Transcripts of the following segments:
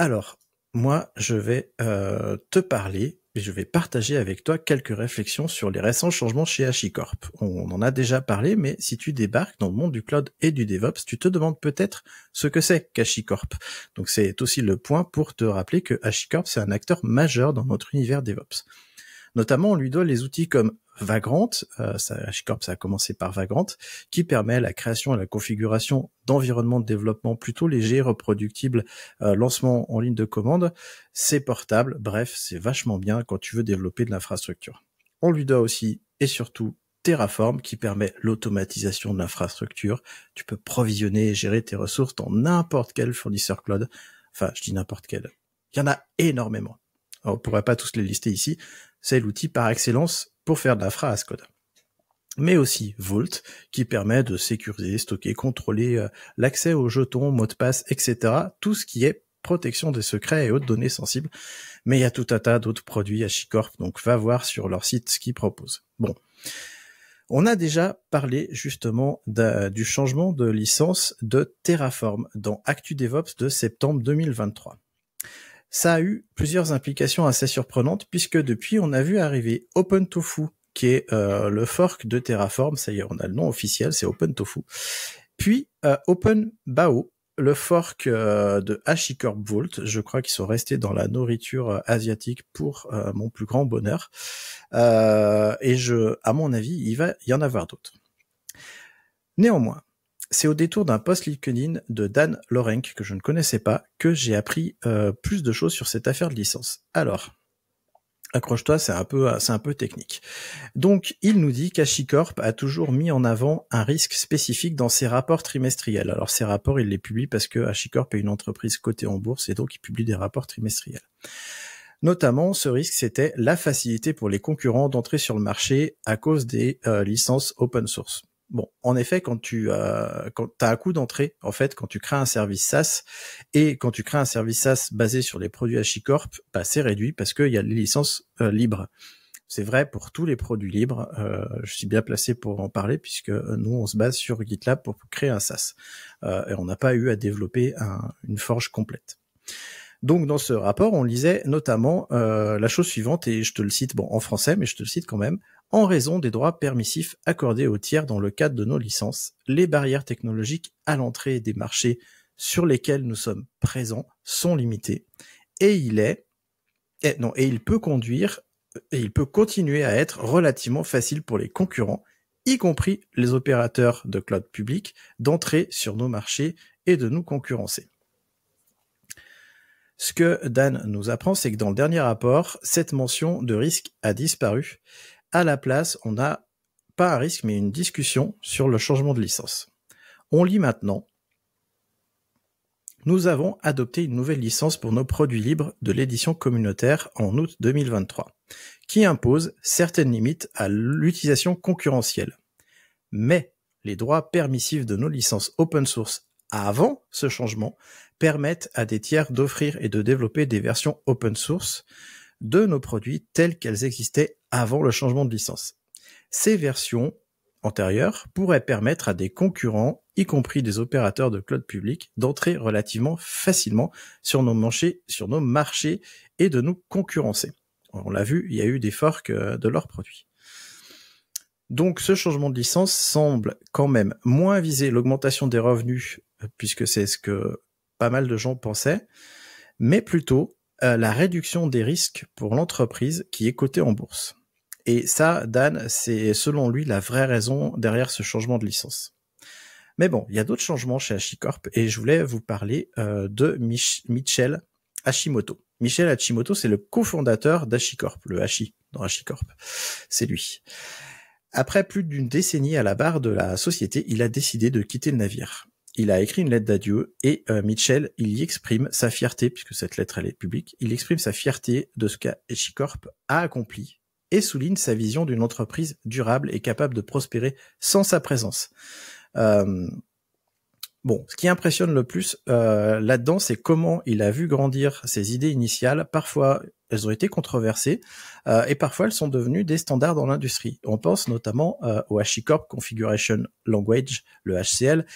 Alors, moi, je vais euh, te parler et je vais partager avec toi quelques réflexions sur les récents changements chez HashiCorp. On en a déjà parlé, mais si tu débarques dans le monde du cloud et du DevOps, tu te demandes peut-être ce que c'est qu'HashiCorp. Donc c'est aussi le point pour te rappeler que HashiCorp, c'est un acteur majeur dans notre univers DevOps. Notamment, on lui doit les outils comme Vagrant, euh, ça, a commencé par Vagrant, qui permet la création et la configuration d'environnements de développement plutôt légers, reproductibles, euh, lancement en ligne de commande. C'est portable, bref, c'est vachement bien quand tu veux développer de l'infrastructure. On lui doit aussi et surtout Terraform qui permet l'automatisation de l'infrastructure. Tu peux provisionner et gérer tes ressources dans n'importe quel fournisseur cloud. Enfin, je dis n'importe quel. Il y en a énormément. On on pourrait pas tous les lister ici, c'est l'outil par excellence pour faire de la phrase code. Mais aussi Vault, qui permet de sécuriser, stocker, contrôler euh, l'accès aux jetons, mots de passe, etc. Tout ce qui est protection des secrets et autres données sensibles. Mais il y a tout un tas d'autres produits à Chicorp, donc va voir sur leur site ce qu'ils proposent. Bon. On a déjà parlé justement du changement de licence de Terraform dans ActuDevops de septembre 2023 ça a eu plusieurs implications assez surprenantes puisque depuis on a vu arriver OpenTofu qui est euh, le fork de Terraform, ça y est, on a le nom officiel, c'est OpenTofu. Puis euh, OpenBao, le fork euh, de HashiCorp Vault, je crois qu'ils sont restés dans la nourriture asiatique pour mon plus grand bonheur. et je, à mon avis, il va y en avoir d'autres. Néanmoins, c'est au détour d'un post LinkedIn de Dan Lorenk, que je ne connaissais pas, que j'ai appris euh, plus de choses sur cette affaire de licence. Alors, accroche-toi, c'est un peu, un peu technique. Donc, il nous dit qu'Ashicorp a toujours mis en avant un risque spécifique dans ses rapports trimestriels. Alors, ces rapports, il les publie parce que est une entreprise cotée en bourse et donc il publie des rapports trimestriels. Notamment, ce risque, c'était la facilité pour les concurrents d'entrer sur le marché à cause des euh, licences open source. Bon, en effet, quand tu euh, as, un coût d'entrée, en fait, quand tu crées un service SaaS et quand tu crées un service SaaS basé sur les produits HICorp, bah, c'est réduit parce qu'il y a les licences euh, libres. C'est vrai pour tous les produits libres. Euh, je suis bien placé pour en parler puisque nous, on se base sur GitLab pour créer un SaaS et on n'a pas eu à développer une forge complète. Donc dans ce rapport, on lisait notamment euh, la chose suivante, et je te le cite, bon en français, mais je te le cite quand même, en raison des droits permissifs accordés aux tiers dans le cadre de nos licences, les barrières technologiques à l'entrée des marchés sur lesquels nous sommes présents sont limitées, et il est, et, non, et il peut conduire, et il peut continuer à être relativement facile pour les concurrents, y compris les opérateurs de cloud public, d'entrer sur nos marchés et de nous concurrencer. Ce que Dan nous apprend, c'est que dans le dernier rapport, cette mention de risque a disparu. À la place, on n'a pas un risque, mais une discussion sur le changement de licence. On lit maintenant. Nous avons adopté une nouvelle licence pour nos produits libres de l'édition communautaire en août 2023, qui impose certaines limites à l'utilisation concurrentielle. Mais les droits permissifs de nos licences open source avant ce changement permettent à des tiers d'offrir et de développer des versions open source de nos produits telles qu'elles existaient avant le changement de licence. Ces versions antérieures pourraient permettre à des concurrents, y compris des opérateurs de cloud public, d'entrer relativement facilement sur nos, marchés, sur nos marchés et de nous concurrencer. On l'a vu, il y a eu des forks euh, de leurs produits. Donc ce changement de licence semble quand même moins viser l'augmentation des revenus, euh, puisque c'est ce que pas mal de gens pensaient, mais plutôt euh, la réduction des risques pour l'entreprise qui est cotée en bourse. Et ça, Dan, c'est selon lui la vraie raison derrière ce changement de licence. Mais bon, il y a d'autres changements chez Hachicorp, et je voulais vous parler euh, de Michel Hashimoto. Michel Hashimoto, c'est le cofondateur d'HashiCorp, le Hachi dans Hachicorp. C'est lui. Après plus d'une décennie à la barre de la société, il a décidé de quitter le navire. Il a écrit une lettre d'adieu et euh, Mitchell, il y exprime sa fierté, puisque cette lettre elle est publique, il exprime sa fierté de ce qu'Echicorp a accompli et souligne sa vision d'une entreprise durable et capable de prospérer sans sa présence. Euh, Bon, ce qui impressionne le plus euh, là-dedans, c'est comment il a vu grandir ses idées initiales. Parfois, elles ont été controversées euh, et parfois, elles sont devenues des standards dans l'industrie. On pense notamment euh, au HashiCorp Configuration Language, le HCL,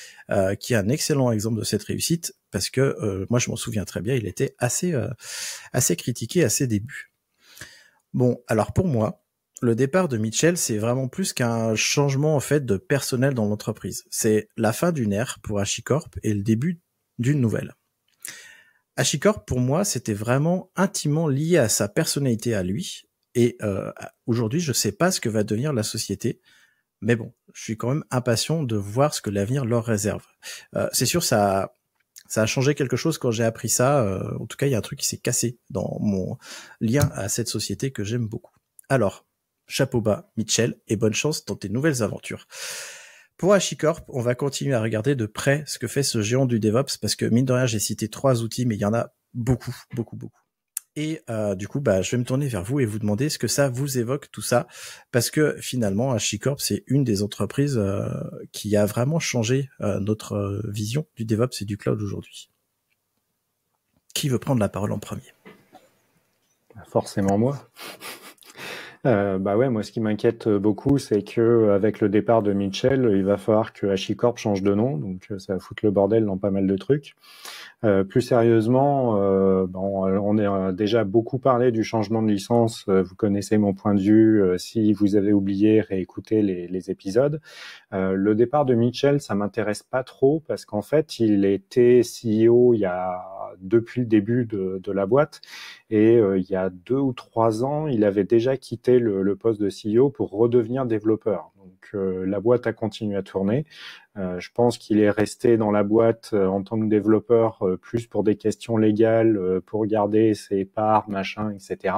qui est un excellent exemple de cette réussite parce que moi, je m'en souviens très bien, il était assez, assez critiqué à ses débuts. Bon, alors pour moi, le départ de Mitchell, c'est vraiment plus qu'un changement en fait de personnel dans l'entreprise. C'est la fin d'une ère pour Hachicorp et le début d'une nouvelle. Achicorp, pour moi, c'était vraiment intimement lié à sa personnalité à lui. Et euh, aujourd'hui, je ne sais pas ce que va devenir la société. Mais bon, je suis quand même impatient de voir ce que l'avenir leur réserve. Euh, c'est sûr, ça, a, ça a changé quelque chose quand j'ai appris ça. Euh, en tout cas, il y a un truc qui s'est cassé dans mon lien à cette société que j'aime beaucoup. Alors, Chapeau bas, Mitchell, et bonne chance dans tes nouvelles aventures. Pour Ashicorp, on va continuer à regarder de près ce que fait ce géant du DevOps, parce que mine de rien, j'ai cité trois outils, mais il y en a beaucoup, beaucoup, beaucoup. Et euh, du coup, bah, je vais me tourner vers vous et vous demander ce que ça vous évoque tout ça, parce que finalement, Ashicorp c'est une des entreprises euh, qui a vraiment changé euh, notre euh, vision du DevOps et du cloud aujourd'hui. Qui veut prendre la parole en premier Forcément moi. Euh, bah ouais, moi ce qui m'inquiète euh, beaucoup, c'est que euh, avec le départ de Mitchell, il va falloir que HashiCorp change de nom, donc euh, ça va foutre le bordel dans pas mal de trucs. Euh, plus sérieusement, euh, bon, on a déjà beaucoup parlé du changement de licence. Vous connaissez mon point de vue. Si vous avez oublié, réécoutez les, les épisodes. le départ de Mitchell, ça m'intéresse pas trop parce qu'en fait, il était CEO il y a depuis le début de, de la boîte et il y a deux ou trois ans, il avait déjà quitté le, poste de CEO pour redevenir développeur. Donc euh, la boîte a continué à tourner. Euh, je pense qu'il est resté dans la boîte euh, en tant que développeur plus pour des questions légales, pour garder ses parts, machin, etc.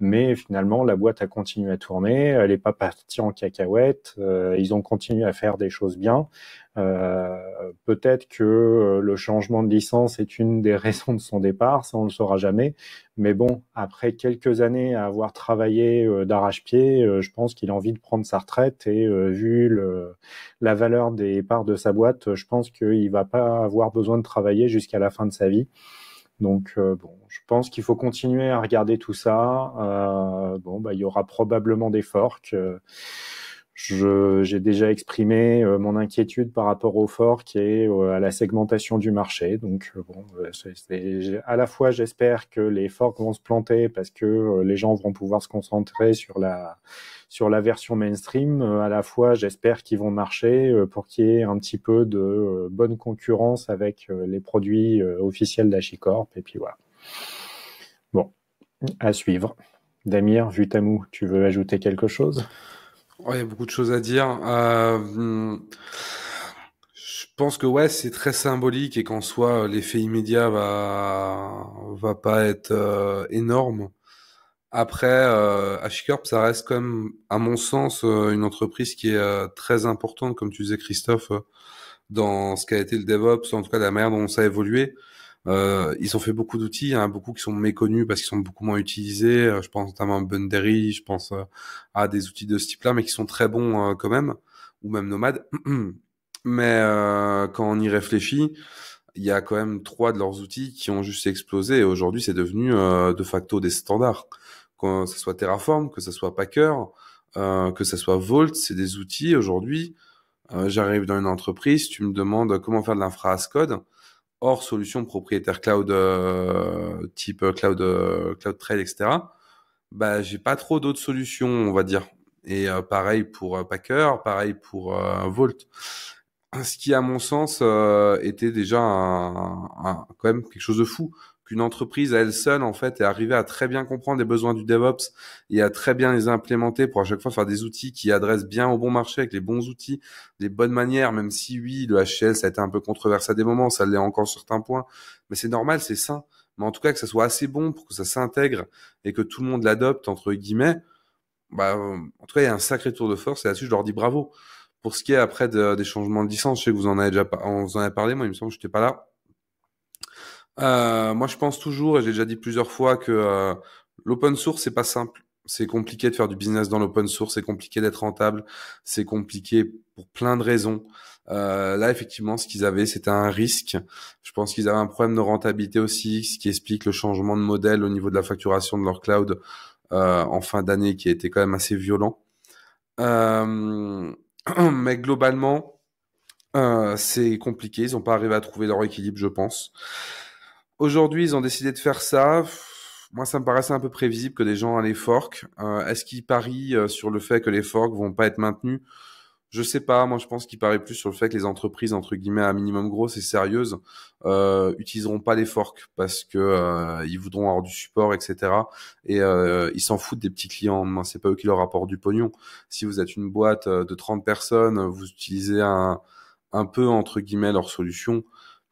Mais finalement, la boîte a continué à tourner, elle n'est pas partie en cacahuète, euh, ils ont continué à faire des choses bien. Euh, peut-être que euh, le changement de licence est une des raisons de son départ, ça on ne le saura jamais. Mais bon, après quelques années à avoir travaillé d'arrache-pied, je pense qu'il a envie de prendre sa retraite et vu la valeur des parts de sa boîte, je pense qu'il va pas avoir besoin de travailler jusqu'à la fin de sa vie. Donc euh, bon, je pense qu'il faut continuer à regarder tout ça. Euh, bon, bah, il y aura probablement des forks. Euh, j'ai déjà exprimé euh, mon inquiétude par rapport au qui et euh, à la segmentation du marché. Donc, euh, bon, à la fois, j'espère que les forks vont se planter parce que les gens vont pouvoir se concentrer sur la, sur la version mainstream. À la fois, j'espère qu'ils vont marcher pour qu'il y ait un petit peu de bonne concurrence avec les produits officiels d'Achicorp. Et puis voilà. Bon, à suivre. Damir, Vutamou, tu veux ajouter quelque chose il y a beaucoup de choses à dire. Euh, je pense que ouais, c'est très symbolique et qu'en soi, l'effet immédiat va va pas être euh, énorme. Après, euh, ça reste quand même, à mon sens, euh, une entreprise qui est très importante, comme tu disais, Christophe, dans ce qu'a été le DevOps, en tout cas la manière dont ça a évolué. Euh, ils ont fait beaucoup d'outils, hein, beaucoup qui sont méconnus parce qu'ils sont beaucoup moins utilisés. Euh, je pense notamment à Bundery, je pense euh, à des outils de ce type-là, mais qui sont très bons euh, quand même, ou même Nomad. Mais quand on y réfléchit, il y a quand même trois de leurs outils qui ont juste explosé. Et aujourd'hui, c'est devenu de facto des standards. Que ce soit Terraform, que ce soit Packer, que ce soit Vault, c'est des outils aujourd'hui. j'arrive dans une entreprise, tu me demandes comment faire de l'infra as code hors solution propriétaire cloud euh, type euh, euh, cloud trade etc bah j'ai pas trop d'autres solutions on va dire et pareil pour Packer pareil pour Volt ce qui à mon sens était déjà quand même quelque chose de fou qu'une entreprise à elle seule, en fait, est arrivée à très bien comprendre les besoins du DevOps et à très bien les implémenter pour à chaque fois faire des outils qui adressent bien au bon marché avec les bons outils, les bonnes manières, même si oui, le HCL, ça a été un peu controversé à des moments, ça l'est encore sur certains points, mais c'est normal, c'est sain. Mais en tout cas, que ça soit assez bon pour que ça s'intègre et que tout le monde l'adopte, entre guillemets, bah, euh, en tout cas, il y a un sacré tour de force et là-dessus, je leur dis bravo. Pour ce qui est après des changements de licence, je sais que vous en avez déjà vous en avez parlé, moi, il me semble que je n'étais pas là euh, Moi, je pense toujours, et j'ai déjà dit plusieurs fois, que euh, l'open source, c'est pas simple. C'est compliqué de faire du business dans l'open source, c'est compliqué d'être rentable, c'est compliqué pour plein de raisons. Euh, là, effectivement, ce qu'ils avaient, c'était un risque. Je pense qu'ils avaient un problème de rentabilité aussi, ce qui explique le changement de modèle au niveau de la facturation de leur cloud euh, en fin d'année, qui a été quand même assez violent. mais globalement, euh, c'est compliqué. Ils n'ont pas arrivé à trouver leur équilibre, je pense. Aujourd'hui, ils ont décidé de faire ça. Moi, ça me paraissait un peu prévisible que des gens allaient fork. Euh, est-ce qu'ils parient euh, sur le fait que les forks vont pas être maintenus je sais pas, moi je pense qu'ils parient plus sur le fait que les entreprises entre guillemets à minimum grosses et sérieuses euh, utiliseront pas les forks parce que euh, voudront avoir du support, etc. Et euh, ils s'en foutent des petits clients. C'est pas eux qui leur apportent du pognon. Si vous êtes une boîte de 30 personnes, vous utilisez un, un peu entre guillemets leur solution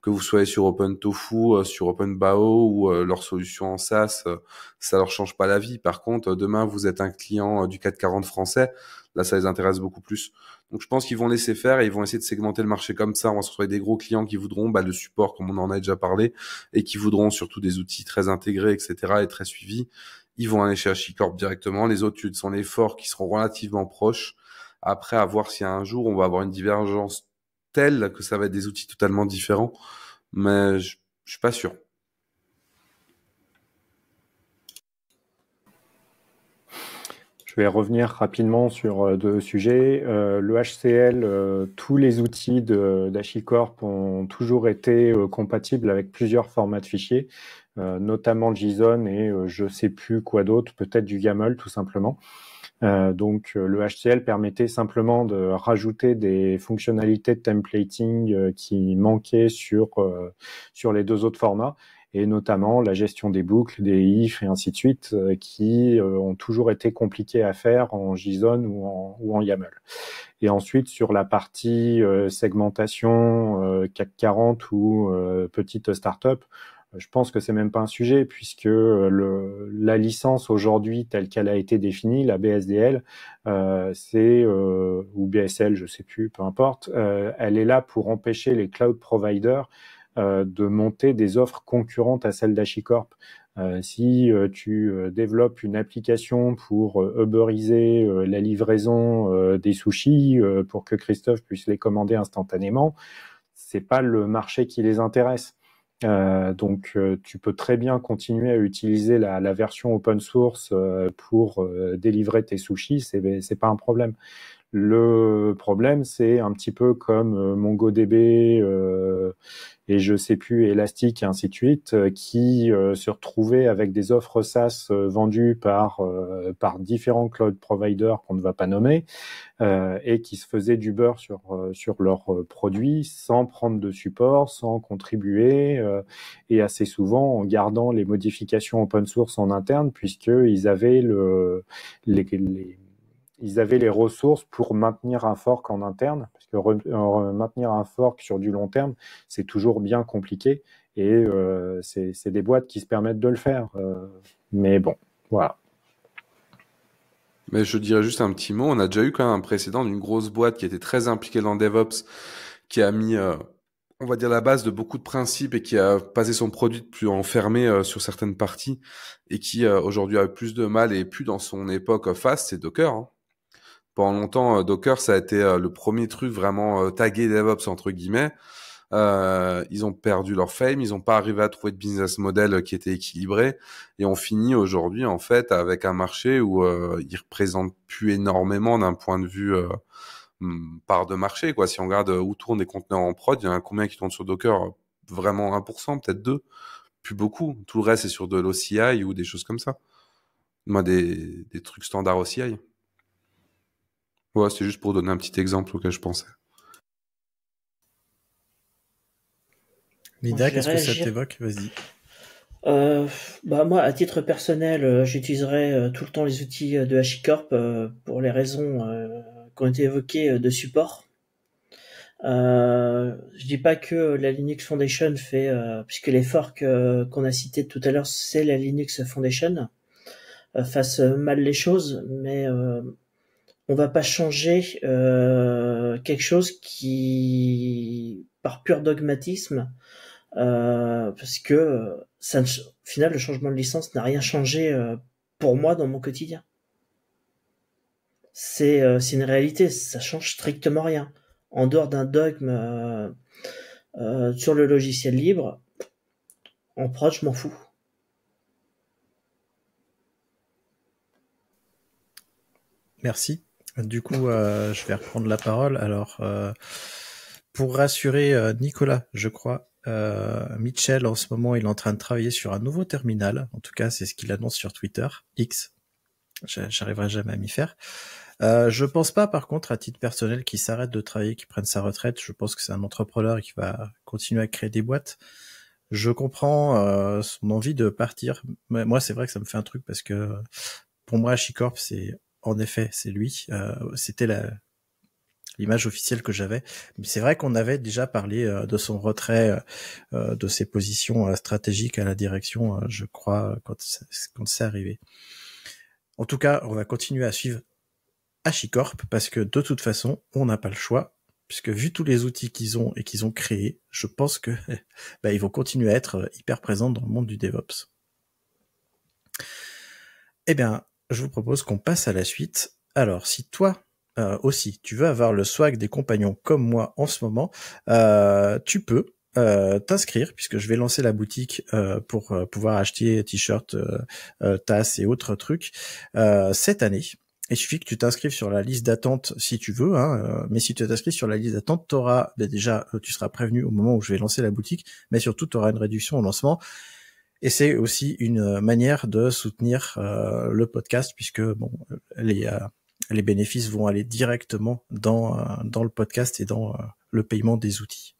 que vous soyez sur OpenTofu, euh, sur OpenBao ou euh, leur solution en SaaS, euh, ça leur change pas la vie. Par contre, demain, vous êtes un client du 440 français, là, ça les intéresse beaucoup plus. Donc, je pense qu'ils vont laisser faire et ils vont essayer de segmenter le marché comme ça. On va se retrouver des gros clients qui voudront bah, le support, comme on en a déjà parlé, et qui voudront surtout des outils très intégrés, etc., et très suivis. Ils vont aller chez Corp directement. Les autres sont les forts qui seront relativement proches. Après, à voir si un jour on va avoir une divergence tel que ça va être des outils totalement différents, mais je, ne suis pas sûr. Je vais revenir rapidement sur euh, deux sujets. Euh, le HCL, euh, tous les outils d'Achicorp ont toujours été compatibles avec plusieurs formats de fichiers, notamment JSON et je ne sais plus quoi d'autre, peut-être du YAML tout simplement. Euh, donc euh, le HCL permettait simplement de rajouter des fonctionnalités de templating euh, qui manquaient sur sur les deux autres formats et notamment la gestion des boucles, des ifs et ainsi de suite qui ont toujours été compliquées à faire en JSON ou en, ou en YAML. Et ensuite sur la partie segmentation CAC 40 ou petite startup, je pense que c'est même pas un sujet puisque euh, la licence aujourd'hui telle qu'elle a été définie, la BSDL, euh, c'est euh, ou BSL, je sais plus, peu importe, elle est là pour empêcher les cloud providers de monter des offres concurrentes à celles d'Achicorp. si tu développes une application pour uberiser la livraison des sushis pour que Christophe puisse les commander instantanément, c'est pas le marché qui les intéresse. Euh, donc, euh, tu peux très bien continuer à utiliser la, version open source euh, pour délivrer tes sushis, c'est, c'est pas un problème. Le problème, c'est un petit peu comme euh, MongoDB euh, et je sais plus Elastic et ainsi de suite, euh, qui euh, se retrouvaient avec des offres SaaS vendues par par différents cloud providers qu'on ne va pas nommer et qui se faisaient du beurre sur sur leurs produits sans prendre de support, sans contribuer et assez souvent en gardant les modifications open source en interne puisque ils avaient le les, les ils avaient les ressources pour maintenir un fork en interne, parce que euh, maintenir un fork sur du long terme, c'est toujours bien compliqué, et euh, c'est des boîtes qui se permettent de le faire. Euh, mais bon, voilà. Mais je dirais juste un petit mot, on a déjà eu quand même un précédent d'une grosse boîte qui était très impliquée dans DevOps, qui a mis on va dire la base de beaucoup de principes et qui a passé son produit plus enfermé sur certaines parties et qui aujourd'hui a plus de mal et plus dans son époque face fast, c'est Docker. Hein pendant longtemps, euh, Docker, ça a été euh, le premier truc vraiment euh, tagué DevOps, entre guillemets. ils ont perdu leur fame, ils n'ont pas arrivé à trouver de business model qui était équilibré, et on finit aujourd'hui en fait avec un marché où ils représentent plus énormément d'un point de vue hmm, part de marché. Quoi. Si on regarde où tournent les conteneurs en prod, il y en a combien qui tournent sur Docker Vraiment 1%, peut-être 2%, plus beaucoup. Tout le reste est sur de l'OCI ou des choses comme ça. Moi, des, des trucs standards OCI. Ouais, c'est juste pour donner un petit exemple auquel je pensais. Nida, qu'est-ce que ça t'évoque Vas-y. Euh, bah moi, à titre personnel, euh, j'utiliserai euh, tout le temps les outils de HashiCorp pour les raisons qui ont été évoquées de support. Je je dis pas que la Linux Foundation fait, puisque l'effort qu'on a cité tout à l'heure, c'est la Linux Foundation, fasse mal les choses, mais on va pas changer euh, quelque chose qui, par pur dogmatisme, euh, parce que euh, ça, au final, le changement de licence n'a rien changé pour moi dans mon quotidien. C'est une réalité, ça change strictement rien. En dehors d'un dogme sur le logiciel libre, en proche, je m'en fous. Merci. Du coup, euh, je vais reprendre la parole. Alors, euh, pour rassurer euh, Nicolas, je crois, euh, Mitchell, en ce moment, il est en train de travailler sur un nouveau terminal. En tout cas, c'est ce qu'il annonce sur Twitter, X. J'arriverai jamais à m'y faire. Euh, je pense pas, par contre, à titre personnel, qu'il s'arrête de travailler, qu'il prenne sa retraite. Je pense que c'est un entrepreneur qui va continuer à créer des boîtes. Je comprends son envie de partir. Mais moi, c'est vrai que ça me fait un truc parce que pour moi, Chicorp, c'est en effet, c'est lui. Euh, c'était la l'image officielle que j'avais. Mais c'est vrai qu'on avait déjà parlé euh, de son retrait, euh, de ses positions stratégiques à la direction, je crois, quand c'est arrivé. En tout cas, on va continuer à suivre Hachicorp, parce que de toute façon, on n'a pas le choix. Puisque vu tous les outils qu'ils ont et qu'ils ont créés, je pense que bah, ils vont continuer à être hyper présents dans le monde du DevOps. Eh bien, je vous propose qu'on passe à la suite. Alors, si toi euh, aussi tu veux avoir le swag des compagnons comme moi en ce moment, euh, tu peux. Euh, t'inscrire puisque je vais lancer la boutique pour pouvoir acheter t-shirts, tasses et autres trucs cette année. Il suffit que tu t'inscrives sur la liste d'attente si tu veux, hein, mais si tu t'inscris sur la liste d'attente, auras, ben déjà, tu seras prévenu au moment où je vais lancer la boutique, mais surtout tu auras une réduction au lancement. Et c'est aussi une euh, manière de soutenir euh, le podcast puisque bon, euh, les, bénéfices vont aller directement dans le podcast et dans le paiement des outils.